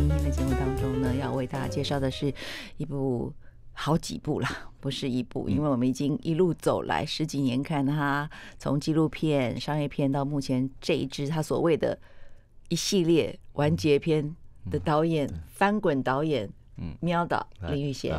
今天的节目当中呢，要为大家介绍的是一部好几部了，不是一部，因为我们已经一路走来十几年，看他从纪录片、商业片到目前这一支他所谓的一系列完结篇的导演翻滚导演，嗯，喵导林玉贤，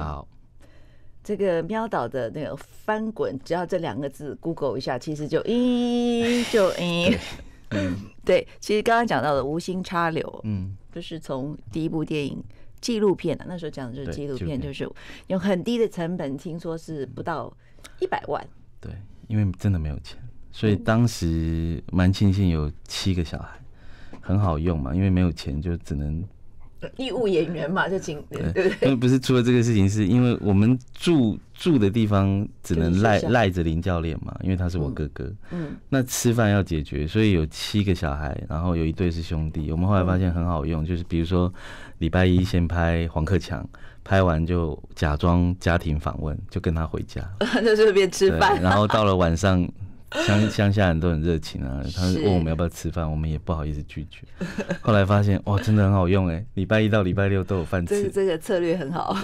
这个喵导的那个翻滚，只要这两个字 Google 一下，其实就咦就咦，嗯，对，其实刚刚讲到的无心插柳，嗯。就是从第一部电影纪录片啊，那时候讲的就是纪录片，就是用很低的成本，听说是不到一百万。对，因为真的没有钱，所以当时蛮庆幸有七个小孩，很好用嘛，因为没有钱就只能。义务演员嘛，就请对，因为不是出了这个事情，是因为我们住住的地方只能赖赖着林教练嘛，因为他是我哥哥。嗯，那吃饭要解决，所以有七个小孩，然后有一对是兄弟。我们后来发现很好用，就是比如说礼拜一先拍黄克强，拍完就假装家庭访问，就跟他回家，在这边吃饭，然后到了晚上。乡乡下人都很热情啊，他问我们要不要吃饭，我们也不好意思拒绝。后来发现哇，真的很好用哎，礼拜一到礼拜六都有饭吃，这个策略很好。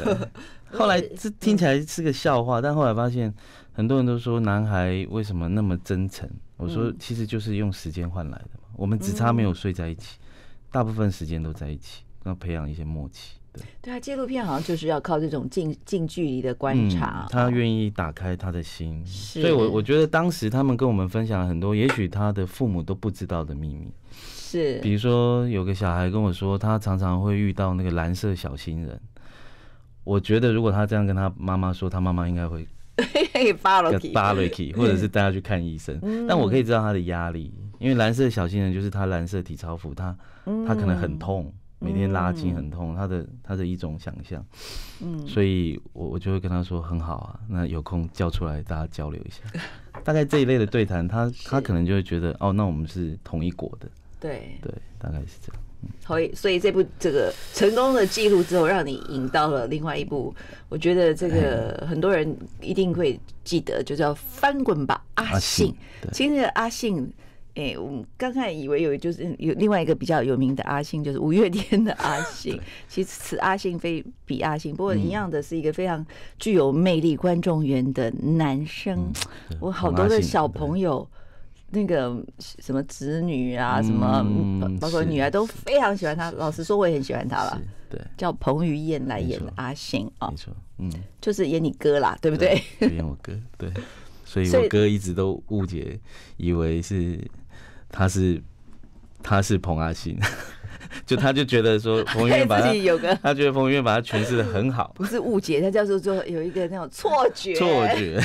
后来这听起来是个笑话，但后来发现很多人都说男孩为什么那么真诚？我说其实就是用时间换来的嘛，我们只差没有睡在一起，大部分时间都在一起，要培养一些默契。对啊，纪录片好像就是要靠这种近近距离的观察，他愿意打开他的心，所以，我我觉得当时他们跟我们分享了很多，也许他的父母都不知道的秘密，是，比如说有个小孩跟我说，他常常会遇到那个蓝色小星人，我觉得如果他这样跟他妈妈说，他妈妈应该会，巴洛克，巴 洛或者是带他去看医生，但我可以知道他的压力，因为蓝色小星人就是他蓝色体操服，他他可能很痛。每天拉筋很痛，他的他的一种想象，嗯，所以我我就会跟他说很好啊，那有空叫出来大家交流一下。大概这一类的对谈，他他可能就会觉得哦，那我们是同一国的。对对，大概是这样。所以所以这部这个成功的记录之后，让你引到了另外一部，我觉得这个很多人一定会记得，就叫《翻滚吧，阿信》。其实阿信。哎，我刚才以为有，就是有另外一个比较有名的阿信，就是五月天的阿信。其实此阿信非彼阿信，不过一样的是一个非常具有魅力、观众缘的男生。我好多的小朋友，那个什么子女啊，什么包括女儿都非常喜欢他。老实说，我也很喜欢他了。对，叫彭于晏来演阿信啊，没错，嗯，就是演你哥啦，对不对？演我哥，对，所以我哥一直都误解，以为是。他是，他是彭阿信，就他就觉得说，彭于晏把他，他觉得彭于晏把他诠释的很好，不是误解，他叫做做有一个那种错觉，错觉，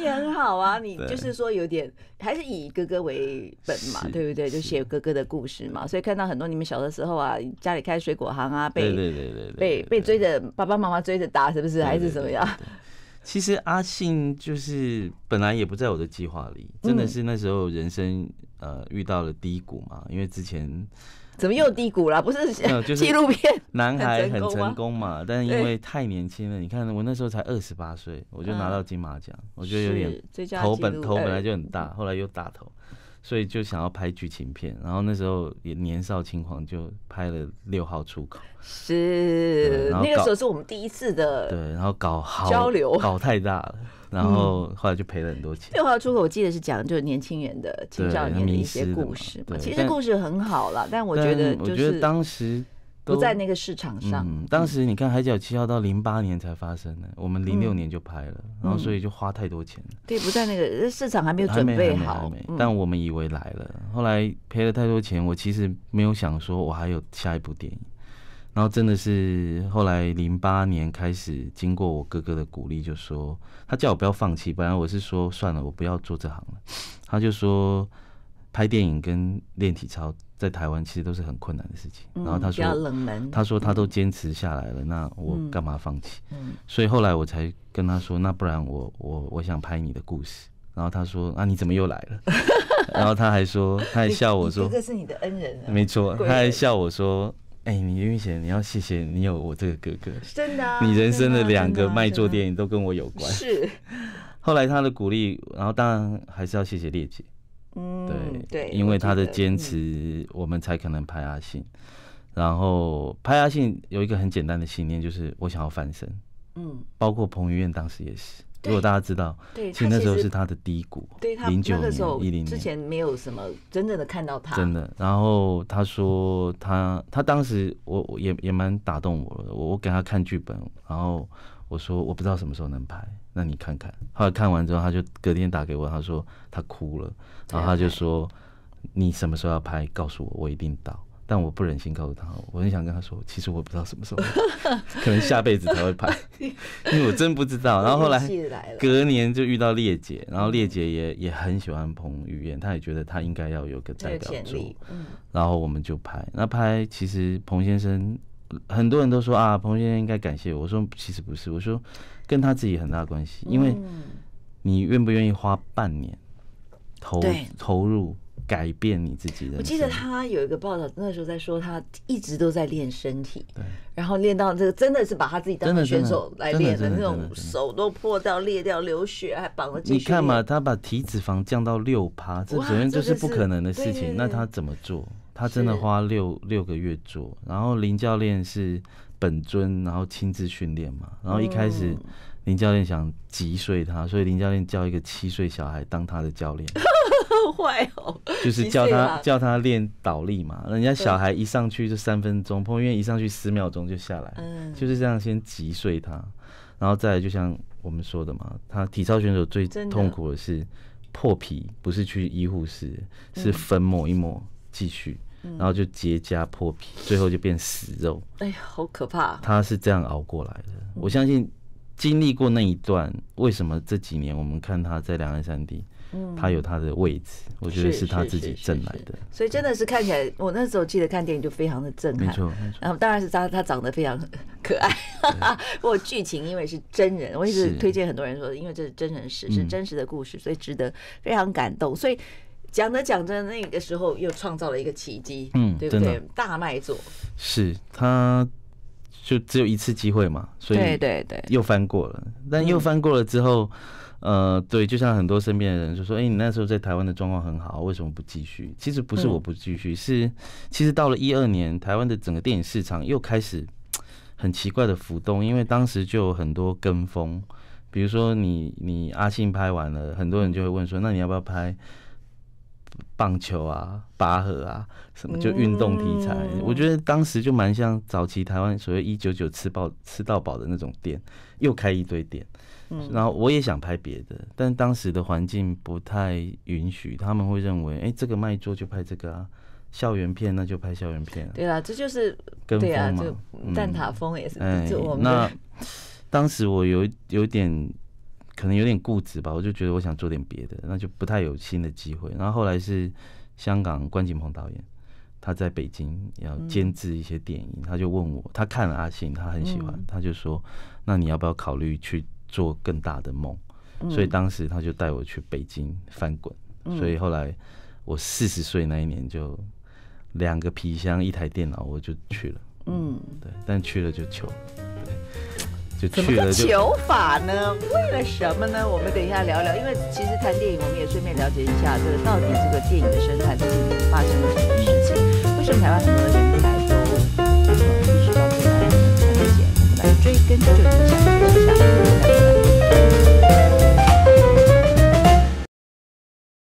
也 很好啊。你就是说有点还是以哥哥为本嘛，对不对？就写哥哥的故事嘛。所以看到很多你们小的时候啊，家里开水果行啊，被被被被追着爸爸妈妈追着打，是不是？还是怎么样？其实阿信就是本来也不在我的计划里，真的是那时候人生呃遇到了低谷嘛，因为之前怎么又低谷了？不是，就是 纪录片《男孩很成功》嘛，但是因为太年轻了，你看我那时候才二十八岁，我就拿到金马奖，我觉得有点头本头本来就很大，后来又大头。所以就想要拍剧情片，然后那时候也年少轻狂，就拍了《六号出口》。是，那个时候是我们第一次的。对，然后搞好交流，搞太大了，然后后来就赔了很多钱。六号出口我记得是讲就是年轻人的青少年的一些故事，其实故事很好了，但我觉得就是。不在那个市场上。当时你看海角七号到零八年才发生的，我们零六年就拍了，然后所以就花太多钱了。对，不在那个市场还没有准备好，但我们以为来了。后来赔了太多钱，我其实没有想说我还有下一部电影。然后真的是后来零八年开始，经过我哥哥的鼓励，就说他叫我不要放弃。本来我是说算了，我不要做这行了，他就说。拍电影跟练体操在台湾其实都是很困难的事情，然后他说，他说他都坚持下来了，那我干嘛放弃？所以后来我才跟他说，那不然我我我想拍你的故事。然后他说，啊，你怎么又来了？然后他还说，他还笑我说，这是你的恩人，没错，他还笑我说，哎，你云贤，你要谢谢你有我这个哥哥，真的，你人生的两个卖座电影都跟我有关。是，后来他的鼓励，然后当然还是要谢谢烈姐。嗯，对，对，因为他的坚持，我们才可能拍阿信。然后拍阿信有一个很简单的信念，就是我想要翻身。嗯，包括彭于晏当时也是，如果大家知道，对，其实那时候是他的低谷，零九年一零年之前没有什么真正的看到他。真的，然后他说他他当时我也也蛮打动我的，我给他看剧本，然后。我说我不知道什么时候能拍，那你看看。后来看完之后，他就隔天打给我，他说他哭了，然后他就说你什么时候要拍，告诉我，我一定到。但我不忍心告诉他，我很想跟他说，其实我不知道什么时候，可能下辈子才会拍，因为我真不知道。然后后来 隔年就遇到烈姐，然后烈姐也也很喜欢彭于晏，她也觉得他应该要有个代表作。然后我们就拍，那拍其实彭先生。很多人都说啊，彭先生应该感谢我。我说其实不是，我说跟他自己很大关系，因为你愿不愿意花半年投投入改变你自己。我记得他有一个报道，那时候在说他一直都在练身体，然后练到这个真的是把他自己当成选手来练的那种，手都破掉裂掉流血还绑了。你看嘛，他把体脂肪降到六趴，这首先就是不可能的事情，那他怎么做？他真的花六六个月做，然后林教练是本尊，然后亲自训练嘛。然后一开始林教练想击碎他，所以林教练叫一个七岁小孩当他的教练，坏 哦，就是叫他叫他练倒立嘛。人家小孩一上去就三分钟，彭于晏一上去十秒钟就下来，就是这样先击碎他，然后再就像我们说的嘛，他体操选手最痛苦的是破皮，不是去医护室，是粉抹一抹继续。然后就结痂破皮，最后就变死肉。哎呀，好可怕！他是这样熬过来的。我相信经历过那一段，为什么这几年我们看他在两岸三地，他有他的位置，我觉得是他自己挣来的。所以真的是看起来，我那时候记得看电影就非常的震撼。没错，然后当然是他，他长得非常可爱。哈哈。不过剧情因为是真人，我一直推荐很多人说，因为这是真人史，是真实的故事，所以值得非常感动。所以。讲着讲着，那个时候又创造了一个奇迹，嗯，对不对？大卖座是，他就只有一次机会嘛，所以对对对，又翻过了。但又翻过了之后，呃，对，就像很多身边的人就说，哎，你那时候在台湾的状况很好，为什么不继续？其实不是我不继续，是其实到了一二年，台湾的整个电影市场又开始很奇怪的浮动，因为当时就有很多跟风，比如说你你阿信拍完了，很多人就会问说，那你要不要拍？棒球啊，拔河啊，什么就运动题材，我觉得当时就蛮像早期台湾所谓一九九吃饱吃到饱的那种店，又开一堆店。嗯，然后我也想拍别的，但当时的环境不太允许。他们会认为，哎，这个卖座就拍这个啊，校园片那就拍校园片。对啊，这就是跟风嘛，就蛋挞风也是。嗯，那当时我有有点。可能有点固执吧，我就觉得我想做点别的，那就不太有新的机会。然后后来是香港关锦鹏导演，他在北京要监制一些电影，他就问我，他看了阿信，他很喜欢，他就说，那你要不要考虑去做更大的梦？所以当时他就带我去北京翻滚，所以后来我四十岁那一年就两个皮箱一台电脑我就去了，嗯，对，但去了就穷，对。怎么个求法呢？为了什么呢？我们等一下聊聊。因为其实谈电影，我们也顺便了解一下，这个到底这个电影的生产机发生了什么事情？为什么台湾很多人才都意识到这个的环险，我们来追根究底，想一想。